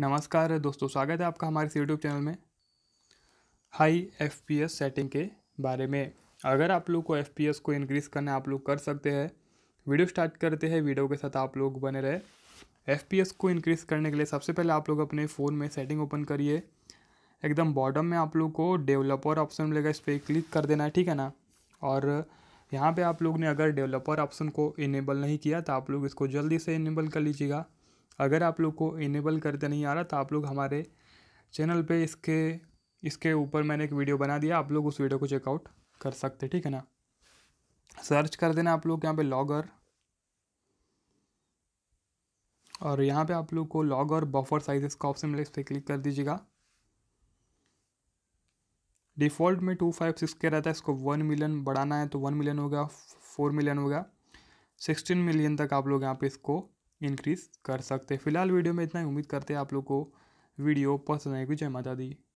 नमस्कार दोस्तों स्वागत है आपका हमारे यूट्यूब चैनल में high F P S setting के बारे में अगर आप लोग को एफ पी एस को इनक्रीज़ करना आप लोग कर सकते हैं वीडियो स्टार्ट करते हैं वीडियो के साथ आप लोग बने रहे एफ पी एस को इनक्रीज़ करने के लिए सबसे पहले आप लोग अपने फ़ोन में सेटिंग ओपन करिए एकदम बॉटम में आप लोग को डेवलपर ऑप्शन मिलेगा इस पर क्लिक कर देना है ठीक है ना और यहाँ पर आप लोग ने अगर डेवलपर ऑप्शन को इनेबल नहीं किया तो आप लोग इसको जल्दी से इनेबल कर लीजिएगा अगर आप लोग को इनेबल करते नहीं आ रहा तो आप लोग हमारे चैनल पे इसके इसके ऊपर मैंने एक वीडियो बना दिया आप लोग उस वीडियो को चेकआउट कर सकते ठीक है ना सर्च कर देना आप लोग यहाँ पे लॉगर और यहाँ पे आप लोग को लॉग और बफर साइजेस का ऑप्शन मिले इस पर क्लिक कर दीजिएगा डिफ़ॉल्ट में टू फाइव सिक्स के रहता है इसको वन मिलियन बढ़ाना है तो वन मिलियन हो गया फोर मिलियन हो गया सिक्सटीन मिलियन तक आप लोग यहाँ पे इसको इंक्रीज़ कर सकते फ़िलहाल वीडियो में इतना ही उम्मीद करते हैं आप लोग को वीडियो पसंद आएगी जय माता दी